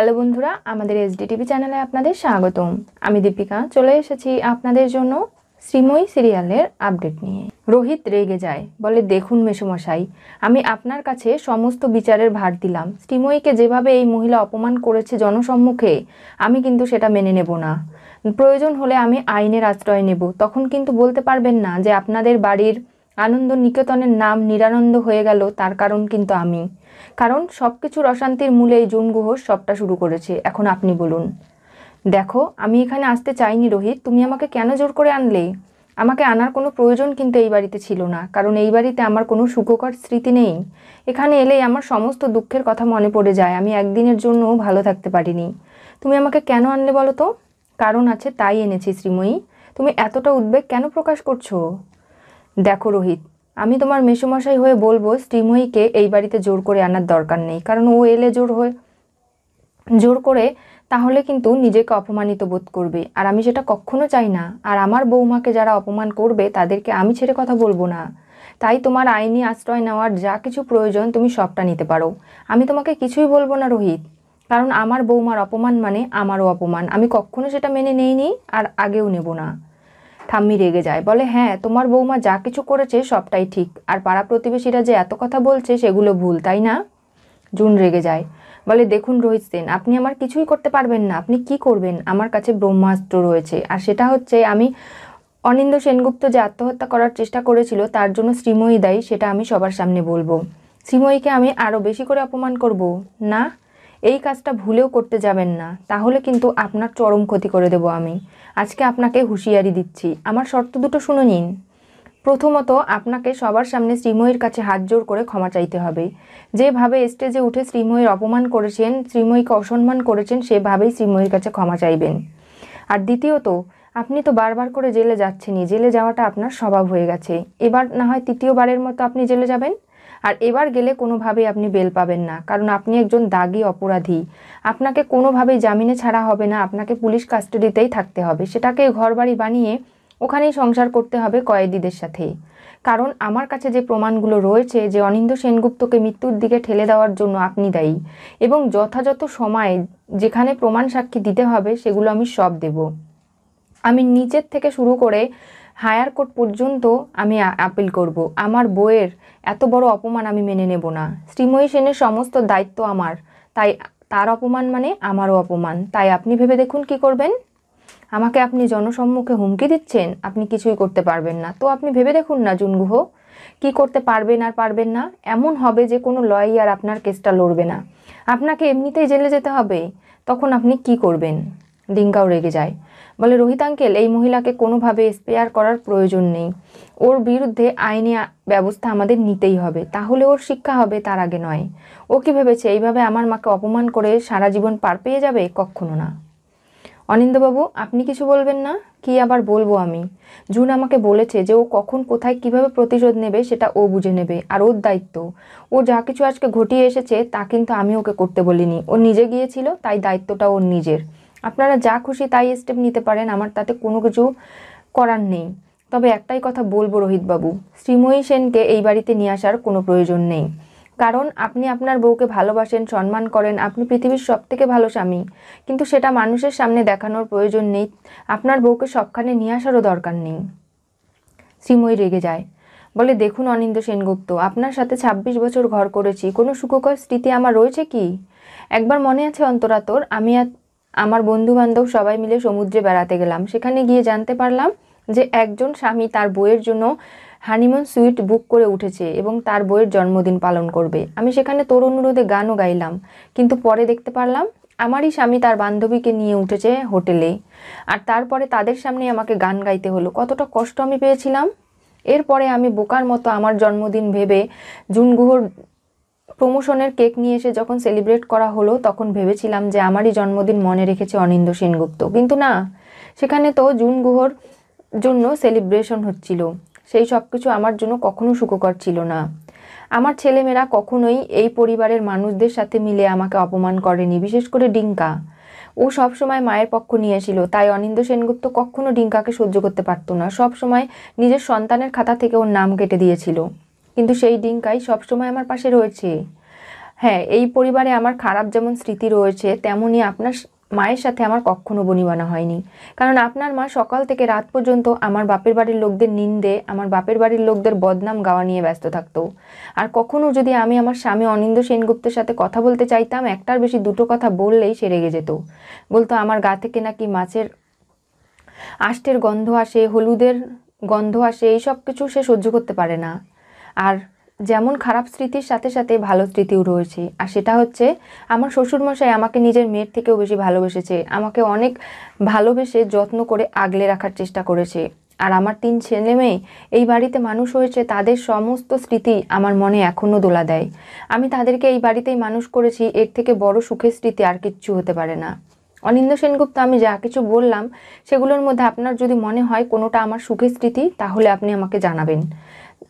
Hello বন্ধুরা আমাদের TV চ্যানেলে আপনাদের স্বাগতম আমি দীপিকা চলে এসেছি আপনাদের জন্য শ্রীময়ী সিরিয়ালের আপডেট নিয়ে রোহিত রেগে যায় বলে দেখুন মেসোমশাই আমি আপনার কাছে সমস্ত বিচারের ভার দিলাম শ্রীময়ীকে যেভাবে এই মহিলা অপমান করেছে জনসম্মুখে আমি কিন্তু সেটা মেনে নেব না প্রয়োজন হলে আমি আইনের আশ্রয় নেব তখন কিন্তু বলতে পারবেন না যে আপনাদের বাড়ির আনন্দ নিকেতনের নাম নিরানন্দ হয়ে গেল তার কারণ কিন্তু আমি কারণ সব কিছুর অশান্তির মূলে এই জুন গুহ সবটা শুরু করেছে এখন আপনি বলুন দেখো আমি এখানে আসতে চাইনি রোহিত তুমি আমাকে কেন জোর করে আনলে আমাকে আনার কোনো প্রয়োজন কিন্তু এই বাড়িতে ছিল না কারণ এই বাড়িতে আমার কোনো সুখকর স্মৃতি নেই এখানে এলেই আমার সমস্ত দুঃখের কথা মনে পড়ে যায় আমি একদিনের জন্যও ভালো থাকতে পারিনি তুমি আমাকে কেন আনলে বলো তো কারণ আছে তাই এনেছি শ্রীময়ী তুমি এতটা উদ্বেগ কেন প্রকাশ করছো দেখো রোহিত আমি তোমার মেসোমশাই হয়ে বলবো শ্রীময়ীকে এই বাড়িতে জোর করে আনার দরকার নেই কারণ ও এলে জোর হয়ে জোর করে তাহলে কিন্তু নিজেকে অপমানিত বোধ করবে আর আমি সেটা কখনো চাই না আর আমার বৌমাকে যারা অপমান করবে তাদেরকে আমি ছেড়ে কথা বলবো না তাই তোমার আইনি আশ্রয় নেওয়ার যা কিছু প্রয়োজন তুমি সবটা নিতে পারো আমি তোমাকে কিছুই বলবো না রোহিত কারণ আমার বৌমার অপমান মানে আমারও অপমান আমি কখনো সেটা মেনে নেইনি আর আগেও নেব না ঠাম্মি রেগে যায় বলে হ্যাঁ তোমার বৌমা যা কিছু করেছে সবটাই ঠিক আর পাড়া প্রতিবেশীরা যে এত কথা বলছে সেগুলো ভুল তাই না জুন রেগে যায় বলে দেখুন রোহিত সেন আপনি আমার কিছুই করতে পারবেন না আপনি কি করবেন আমার কাছে ব্রহ্মাস্ত্র রয়েছে আর সেটা হচ্ছে আমি অনিন্দ সেনগুপ্ত যে আত্মহত্যা করার চেষ্টা করেছিল তার জন্য শ্রীময়ী দায়ী সেটা আমি সবার সামনে বলবো শ্রীময়ীকে আমি আরও বেশি করে অপমান করব না এই কাজটা ভুলেও করতে যাবেন না তাহলে কিন্তু আপনার চরম ক্ষতি করে দেব আমি আজকে আপনাকে হুঁশিয়ারি দিচ্ছি আমার শর্ত দুটো শুনে নিন প্রথমত আপনাকে সবার সামনে শ্রীময়ীর কাছে হাত জোর করে ক্ষমা চাইতে হবে যেভাবে স্টেজে উঠে শ্রীময়ীর অপমান করেছেন শ্রীময়ীকে অসম্মান করেছেন সেভাবেই শ্রীময়ীর কাছে ক্ষমা চাইবেন আর দ্বিতীয়ত আপনি তো বারবার করে জেলে যাচ্ছেনই জেলে যাওয়াটা আপনার স্বভাব হয়ে গেছে এবার না হয় তৃতীয়বারের মতো আপনি জেলে যাবেন আর এবার গেলে কোনোভাবেই আপনি বেল পাবেন না কারণ আপনি একজন দাগি অপরাধী আপনাকে কোনোভাবেই জামিনে ছাড়া হবে না আপনাকে পুলিশ কাস্টাডিতেই থাকতে হবে সেটাকে ঘরবাড়ি বানিয়ে ওখানেই সংসার করতে হবে কয়েদিদের সাথে কারণ আমার কাছে যে প্রমাণগুলো রয়েছে যে অনিন্দ সেনগুপ্তকে মৃত্যুর দিকে ঠেলে দেওয়ার জন্য আপনি দায়ী এবং যথাযথ সময়ে যেখানে প্রমাণ সাক্ষী দিতে হবে সেগুলো আমি সব দেব আমি নিজের থেকে শুরু করে হায়ার কোর্ট পর্যন্ত আমি আপিল করব আমার বইয়ের এত বড় অপমান আমি মেনে নেব না শ্রীময়ী সেনের সমস্ত দায়িত্ব আমার তাই তার অপমান মানে আমারও অপমান তাই আপনি ভেবে দেখুন কি করবেন আমাকে আপনি জনসম্মুখে হুমকি দিচ্ছেন আপনি কিছুই করতে পারবেন না তো আপনি ভেবে দেখুন না জুনগুহ কি করতে পারবেন আর পারবেন না এমন হবে যে কোনো লয়ার আপনার কেসটা লড়বে না আপনাকে এমনিতেই জেলে যেতে হবে তখন আপনি কি করবেন ডিঙ্গাও রেগে যায় বলে রোহিত আঙ্কেল এই মহিলাকে কোনোভাবে স্পেয়ার করার প্রয়োজন নেই ওর বিরুদ্ধে আইনি ব্যবস্থা আমাদের নিতেই হবে তাহলে ওর শিক্ষা হবে তার আগে নয় ও কি ভেবেছে এইভাবে আমার মাকে অপমান করে সারা জীবন পার পেয়ে যাবে কখনো না অনিন্দবাবু আপনি কিছু বলবেন না কি আবার বলবো আমি জুন আমাকে বলেছে যে ও কখন কোথায় কিভাবে প্রতিশোধ নেবে সেটা ও বুঝে নেবে আর ওর দায়িত্ব ও যা কিছু আজকে ঘটিয়ে এসেছে তা কিন্তু আমি ওকে করতে বলিনি ও নিজে গিয়েছিল তাই দায়িত্বটা ওর নিজের আপনারা যা খুশি তাই স্টেপ নিতে পারেন আমার তাতে কোনো কিছু করার নেই তবে একটাই কথা বলবো রোহিতবাবু শ্রীময়ী সেনকে এই বাড়িতে নিয়ে আসার কোনো প্রয়োজন নেই কারণ আপনি আপনার বউকে ভালোবাসেন সম্মান করেন আপনি পৃথিবীর সব থেকে ভালো স্বামী কিন্তু সেটা মানুষের সামনে দেখানোর প্রয়োজন নেই আপনার বউকে সবখানে নিয়ে আসারও দরকার নেই শ্রীময়ী রেগে যায় বলে দেখুন অনিন্দ সেনগুপ্ত আপনার সাথে ২৬ বছর ঘর করেছি কোনো সুখকর স্মৃতি আমার রয়েছে কি একবার মনে আছে অন্তরাতর আমি আমার বন্ধু বান্ধব সবাই মিলে সমুদ্রে বেড়াতে গেলাম সেখানে গিয়ে জানতে পারলাম যে একজন স্বামী তার বইয়ের জন্য হানিমুন সুইট বুক করে উঠেছে এবং তার বইয়ের জন্মদিন পালন করবে আমি সেখানে তোর অনুরোধে গানও গাইলাম কিন্তু পরে দেখতে পারলাম আমারই স্বামী তার বান্ধবীকে নিয়ে উঠেছে হোটেলে আর তারপরে তাদের সামনে আমাকে গান গাইতে হলো কতটা কষ্ট আমি পেয়েছিলাম এরপরে আমি বোকার মতো আমার জন্মদিন ভেবে জুনগুহর প্রমোশনের কেক নিয়ে এসে যখন সেলিব্রেট করা হলো তখন ভেবেছিলাম যে আমারই জন্মদিন মনে রেখেছে অনিন্দ সেনগুপ্ত কিন্তু না সেখানে তো জুন গুহর জন্য সেলিব্রেশন হচ্ছিল সেই সব কিছু আমার জন্য কখনো সুখকর ছিল না আমার ছেলেমেয়েরা কখনোই এই পরিবারের মানুষদের সাথে মিলে আমাকে অপমান করেনি বিশেষ করে ডিঙ্কা ও সব সময় মায়ের পক্ষ নিয়েছিল তাই অনিন্দ সেনগুপ্ত কখনো ডিঙ্কাকে সহ্য করতে পারতো না সব সময় নিজের সন্তানের খাতা থেকে ওর নাম কেটে দিয়েছিল কিন্তু সেই ডিঙ্কাই সবসময় আমার পাশে রয়েছে হ্যাঁ এই পরিবারে আমার খারাপ যেমন স্মৃতি রয়েছে তেমনই আপনার মায়ের সাথে আমার কখনও বনিবানা হয়নি কারণ আপনার মা সকাল থেকে রাত পর্যন্ত আমার বাপের বাড়ির লোকদের নিন্দে আমার বাপের বাড়ির লোকদের বদনাম গাওয়া নিয়ে ব্যস্ত থাকতো আর কখনও যদি আমি আমার স্বামী অনিন্দ সেনগুপ্তের সাথে কথা বলতে চাইতাম একটার বেশি দুটো কথা বললেই সে রেগে যেত বলতো আমার গা থেকে নাকি মাছের আষ্টের গন্ধ আসে হলুদের গন্ধ আসে এই সব কিছু সে সহ্য করতে পারে না আর যেমন খারাপ স্মৃতির সাথে সাথে ভালো স্মৃতিও রয়েছে আর সেটা হচ্ছে আমার শ্বশুরমশাই আমাকে নিজের মেয়ের থেকেও বেশি ভালোবেসেছে আমাকে অনেক ভালোবেসে যত্ন করে আগলে রাখার চেষ্টা করেছে আর আমার তিন ছেলে মেয়ে এই বাড়িতে মানুষ হয়েছে তাদের সমস্ত স্মৃতি আমার মনে এখনও দোলা দেয় আমি তাদেরকে এই বাড়িতেই মানুষ করেছি এর থেকে বড় সুখের স্মৃতি আর কিচ্ছু হতে পারে না অনিন্দ সেনগুপ্ত আমি যা কিছু বললাম সেগুলোর মধ্যে আপনার যদি মনে হয় কোনোটা আমার সুখের স্মৃতি তাহলে আপনি আমাকে জানাবেন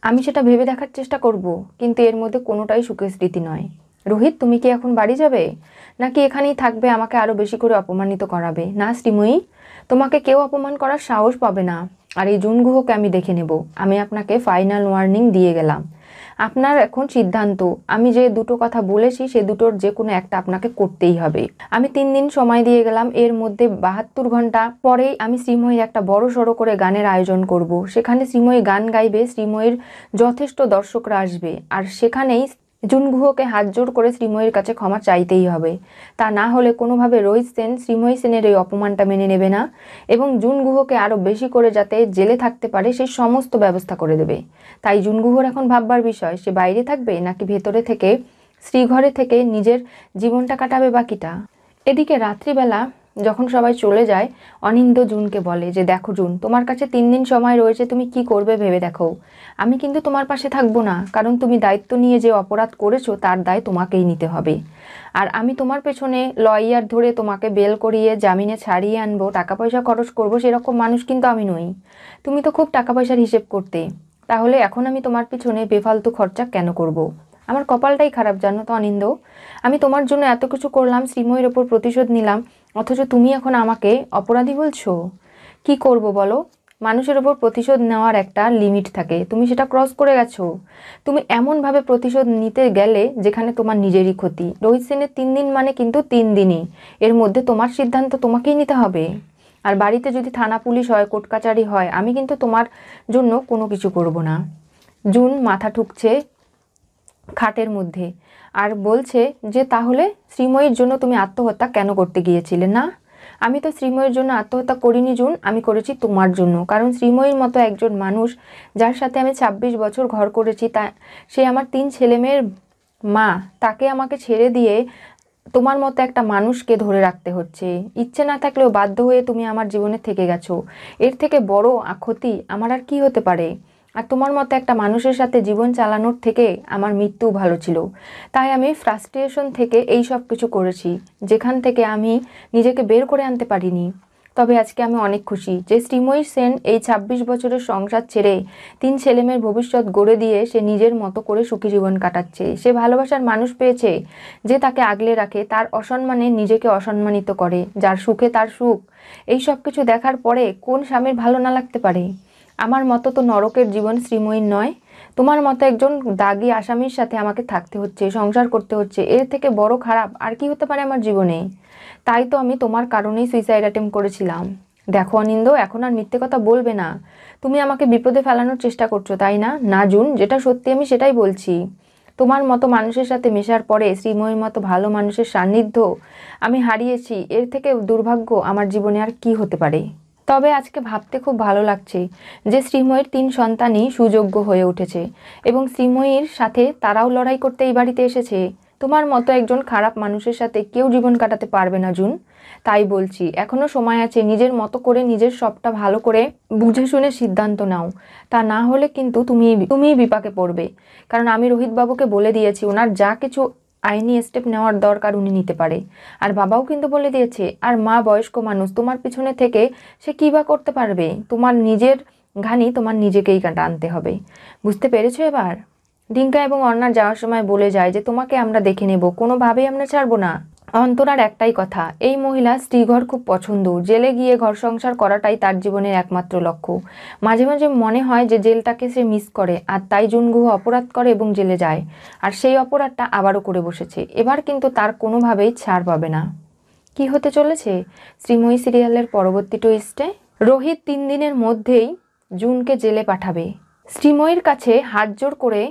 আমি সেটা ভেবে দেখার চেষ্টা করব কিন্তু এর মধ্যে কোনোটাই সুখের স্মৃতি নয় রোহিত তুমি কি এখন বাড়ি যাবে নাকি এখানেই থাকবে আমাকে আরও বেশি করে অপমানিত করাবে না শ্রীময়ী তোমাকে কেউ অপমান করার সাহস পাবে না আর এই জুন গুহকে আমি দেখে নেব আমি আপনাকে ফাইনাল ওয়ার্নিং দিয়ে গেলাম আপনার এখন সিদ্ধান্ত আমি যে দুটো কথা বলেছি সে দুটোর যে কোনো একটা আপনাকে করতেই হবে আমি তিন দিন সময় দিয়ে গেলাম এর মধ্যে বাহাত্তর ঘন্টা পরেই আমি শ্রীময়ের একটা বড় সড়ো করে গানের আয়োজন করব। সেখানে শ্রীময়ী গান গাইবে শ্রীময়ীর যথেষ্ট দর্শকরা আসবে আর সেখানেই জুনগুহকে হাত জোর করে শ্রীময়ীর কাছে ক্ষমা চাইতেই হবে তা না হলে কোনোভাবে রোহিত সেন শ্রীময়ী সেনের এই অপমানটা মেনে নেবে না এবং জুনগুহকে আরও বেশি করে যাতে জেলে থাকতে পারে সেই সমস্ত ব্যবস্থা করে দেবে তাই জুনগুহর এখন ভাববার বিষয় সে বাইরে থাকবে নাকি ভেতরে থেকে শ্রীঘরে থেকে নিজের জীবনটা কাটাবে বাকিটা এদিকে রাত্রিবেলা যখন সবাই চলে যায় অনিন্দ জুনকে বলে যে দেখো জুন তোমার কাছে তিন দিন সময় রয়েছে তুমি কি করবে ভেবে দেখো আমি কিন্তু তোমার পাশে থাকবো না কারণ তুমি দায়িত্ব নিয়ে যে অপরাধ করেছো তার দায় তোমাকেই নিতে হবে আর আমি তোমার পেছনে লয়ার ধরে তোমাকে বেল করিয়ে জামিনে ছাড়িয়ে আনবো টাকা পয়সা খরচ করব সেরকম মানুষ কিন্তু আমি নই তুমি তো খুব টাকা পয়সার হিসেব করতে তাহলে এখন আমি তোমার পিছনে বেফালতু খরচা কেন করব। আমার কপালটাই খারাপ জানো তো অনিন্দ আমি তোমার জন্য এত কিছু করলাম শ্রীময়ের ওপর প্রতিশোধ নিলাম অথচ তুমি এখন আমাকে অপরাধী বলছো কি করব বলো মানুষের ওপর প্রতিশোধ নেওয়ার একটা লিমিট থাকে তুমি সেটা ক্রস করে গেছো তুমি এমনভাবে প্রতিশোধ নিতে গেলে যেখানে তোমার নিজেরই ক্ষতি রোহিত সেনের তিন দিন মানে কিন্তু তিন দিনই এর মধ্যে তোমার সিদ্ধান্ত তোমাকেই নিতে হবে আর বাড়িতে যদি থানা পুলিশ হয় কোর্ট কাচারি হয় আমি কিন্তু তোমার জন্য কোনো কিছু করব না জুন মাথা ঠুকছে খাটের মধ্যে আর বলছে যে তাহলে শ্রীময়ীর জন্য তুমি আত্মহত্যা কেন করতে গিয়েছিলে না আমি তো শ্রীময়ীর জন্য আত্মহত্যা করিনি জুন আমি করেছি তোমার জন্য কারণ শ্রীময়ীর মতো একজন মানুষ যার সাথে আমি ২৬ বছর ঘর করেছি তা সে আমার তিন ছেলেমেয়ের মা তাকে আমাকে ছেড়ে দিয়ে তোমার মতো একটা মানুষকে ধরে রাখতে হচ্ছে ইচ্ছে না থাকলেও বাধ্য হয়ে তুমি আমার জীবনে থেকে গেছো এর থেকে বড় ক্ষতি আমার আর কি হতে পারে আর তোমার মতো একটা মানুষের সাথে জীবন চালানোর থেকে আমার মৃত্যু ভালো ছিল তাই আমি ফ্রাস্ট্রেশন থেকে এই সব কিছু করেছি যেখান থেকে আমি নিজেকে বের করে আনতে পারিনি তবে আজকে আমি অনেক খুশি যে শ্রীময়ী সেন এই ২৬ বছরের সংসার ছেড়ে তিন ছেলেমেয়ের ভবিষ্যৎ গড়ে দিয়ে সে নিজের মতো করে সুখী জীবন কাটাচ্ছে সে ভালোবাসার মানুষ পেয়েছে যে তাকে আগলে রাখে তার অসম্মানে নিজেকে অসম্মানিত করে যার সুখে তার সুখ এই সব কিছু দেখার পরে কোন স্বামীর ভালো না লাগতে পারে আমার মতো তো নরকের জীবন শ্রীময়ীর নয় তোমার মতো একজন দাগি আসামির সাথে আমাকে থাকতে হচ্ছে সংসার করতে হচ্ছে এর থেকে বড় খারাপ আর কি হতে পারে আমার জীবনে তাই তো আমি তোমার কারণেই সুইসাইড অ্যাটেম্প করেছিলাম দেখো অনিন্দ এখন আর মিথ্যে কথা বলবে না তুমি আমাকে বিপদে ফেলানোর চেষ্টা করছো তাই না না জুন যেটা সত্যি আমি সেটাই বলছি তোমার মতো মানুষের সাথে মেশার পরে শ্রীময়ীর মতো ভালো মানুষের সান্নিধ্য আমি হারিয়েছি এর থেকে দুর্ভাগ্য আমার জীবনে আর কি হতে পারে তবে আজকে ভাবতে খুব ভালো লাগছে যে শ্রীময়ের তিন সন্তানই সুযোগ্য হয়ে উঠেছে এবং শ্রীময়ীর সাথে তারাও লড়াই করতে এই বাড়িতে এসেছে তোমার মতো একজন খারাপ মানুষের সাথে কেউ জীবন কাটাতে পারবে না জুন তাই বলছি এখনও সময় আছে নিজের মতো করে নিজের সবটা ভালো করে বুঝে শুনে সিদ্ধান্ত নাও তা না হলে কিন্তু তুমি তুমিই বিপাকে পড়বে কারণ আমি রোহিতবাবুকে বলে দিয়েছি ওনার যা কিছু আইনি স্টেপ নেওয়ার দরকার উনি নিতে পারে আর বাবাও কিন্তু বলে দিয়েছে আর মা বয়স্ক মানুষ তোমার পিছনে থেকে সে কী বা করতে পারবে তোমার নিজের ঘানি তোমার নিজেকেই টানতে হবে বুঝতে পেরেছো এবার ডিঙ্কা এবং অন্যার যাওয়ার সময় বলে যায় যে তোমাকে আমরা দেখে নেব কোনোভাবেই আমরা ছাড়বো না অন্তরার একটাই কথা এই মহিলা স্ত্রীঘর খুব পছন্দ জেলে গিয়ে ঘর সংসার করাটাই তার জীবনের একমাত্র লক্ষ্য মাঝে মাঝে মনে হয় যে জেলটাকে সে মিস করে আর তাই জুনগুহ অপরাধ করে এবং জেলে যায় আর সেই অপরাধটা আবারও করে বসেছে এবার কিন্তু তার কোনোভাবেই ছাড় পাবে না কি হতে চলেছে শ্রীময়ী সিরিয়ালের পরবর্তী টুইস্টে রোহিত তিন দিনের মধ্যেই জুনকে জেলে পাঠাবে শ্রীময়ীর কাছে হাতজোড় করে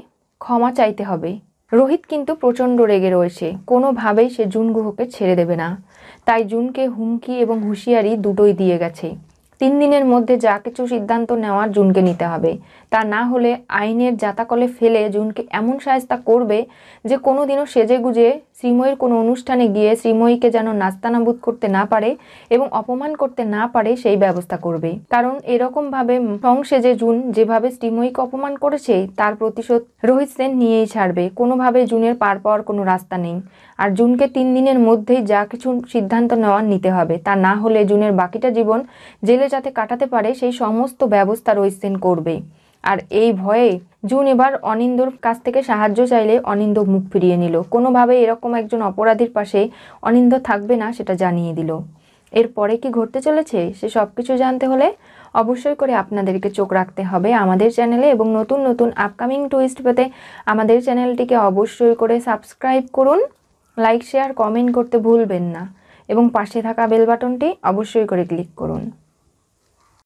ক্ষমা চাইতে হবে রোহিত কিন্তু প্রচণ্ড রেগে রয়েছে কোনোভাবেই সে জুন গুহকে ছেড়ে দেবে না তাই জুনকে হুমকি এবং হুঁশিয়ারি দুটোই দিয়ে গেছে তিন দিনের মধ্যে যা কিছু সিদ্ধান্ত নেওয়ার জুনকে নিতে হবে তা না হলে আইনের জাতাকলে ফেলে জুনকে এমন সাহেস্তা করবে যে কোনোদিনও সেজে গুজে শ্রীময়ীর কোনো অনুষ্ঠানে গিয়ে শ্রীময়ীকে যেন নাস্তানাবুদ করতে না পারে এবং অপমান করতে না পারে সেই ব্যবস্থা করবে কারণ এরকমভাবে সংসেজে জুন যেভাবে শ্রীময়ীকে অপমান করেছে তার প্রতিশোধ রোহিত সেন নিয়েই ছাড়বে কোনোভাবে জুনের পার পাওয়ার কোনো রাস্তা নেই আর জুনকে তিন দিনের মধ্যেই যা কিছু সিদ্ধান্ত নেওয়ার নিতে হবে তা না হলে জুনের বাকিটা জীবন জেলে যাতে কাটাতে পারে সেই সমস্ত ব্যবস্থা রোহিত সেন করবে আর এই ভয়ে জুন এবার অনিন্দর কাছ থেকে সাহায্য চাইলে অনিন্দ মুখ ফিরিয়ে নিল কোনোভাবে এরকম একজন অপরাধীর পাশে অনিন্দ থাকবে না সেটা জানিয়ে দিল এরপরে কি ঘটতে চলেছে সে সব কিছু জানতে হলে অবশ্যই করে আপনাদেরকে চোখ রাখতে হবে আমাদের চ্যানেলে এবং নতুন নতুন আপকামিং টুইস্ট পেতে আমাদের চ্যানেলটিকে অবশ্যই করে সাবস্ক্রাইব করুন লাইক শেয়ার কমেন্ট করতে ভুলবেন না এবং পাশে থাকা বেল বাটনটি অবশ্যই করে ক্লিক করুন